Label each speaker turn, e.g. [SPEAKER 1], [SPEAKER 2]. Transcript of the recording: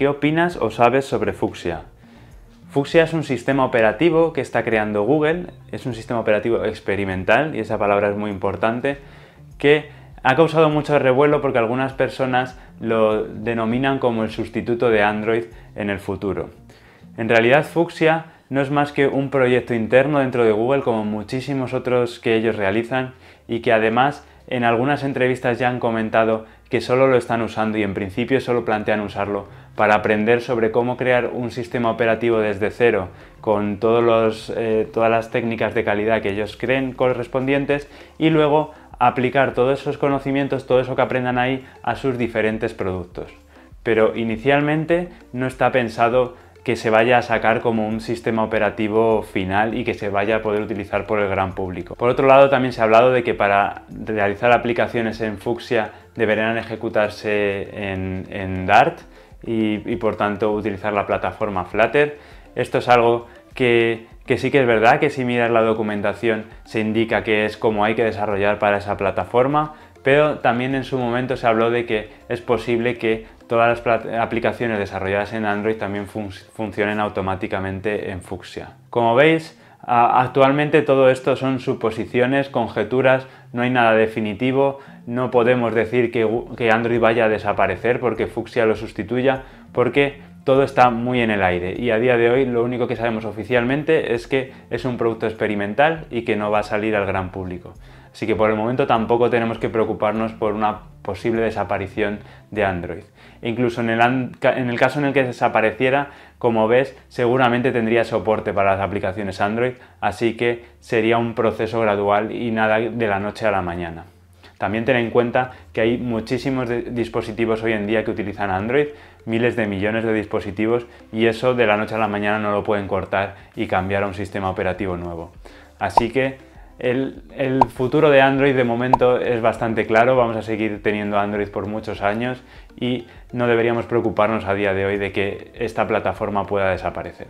[SPEAKER 1] ¿Qué opinas o sabes sobre Fuxia? Fuxia es un sistema operativo que está creando Google, es un sistema operativo experimental, y esa palabra es muy importante, que ha causado mucho revuelo porque algunas personas lo denominan como el sustituto de Android en el futuro. En realidad Fuxia no es más que un proyecto interno dentro de Google como muchísimos otros que ellos realizan y que además en algunas entrevistas ya han comentado que solo lo están usando y en principio solo plantean usarlo para aprender sobre cómo crear un sistema operativo desde cero con eh, todas las técnicas de calidad que ellos creen correspondientes y luego aplicar todos esos conocimientos, todo eso que aprendan ahí a sus diferentes productos. Pero inicialmente no está pensado que se vaya a sacar como un sistema operativo final y que se vaya a poder utilizar por el gran público. Por otro lado, también se ha hablado de que para realizar aplicaciones en Fuchsia deberán ejecutarse en Dart, y, por tanto utilizar la plataforma Flutter. Esto es algo que, sí que es verdad que si miras la documentación se indica que es como hay que desarrollar para esa plataforma, pero también en su momento se habló de que es posible que todas las aplicaciones desarrolladas en Android también funcionen automáticamente en Fuchsia. Como veis, Actualmente todo esto son suposiciones, conjeturas, no hay nada definitivo, no podemos decir que, Android vaya a desaparecer porque Fuchsia lo sustituya, porque todo está muy en el aire y a día de hoy lo único que sabemos oficialmente es que es un producto experimental y que no va a salir al gran público. Así que por el momento tampoco tenemos que preocuparnos por una posible desaparición de Android. incluso en el, caso en el que desapareciera, como ves, seguramente tendría soporte para las aplicaciones Android, así que sería un proceso gradual y nada de la noche a la mañana. También ten en cuenta que hay muchísimos dispositivos hoy en día que utilizan Android, miles de millones de dispositivos y eso de la noche a la mañana no lo pueden cortar y cambiar a un sistema operativo nuevo. Así que el, el, futuro de Android de momento es bastante claro, vamos a seguir teniendo Android por muchos años y no deberíamos preocuparnos a día de hoy de que esta plataforma pueda desaparecer.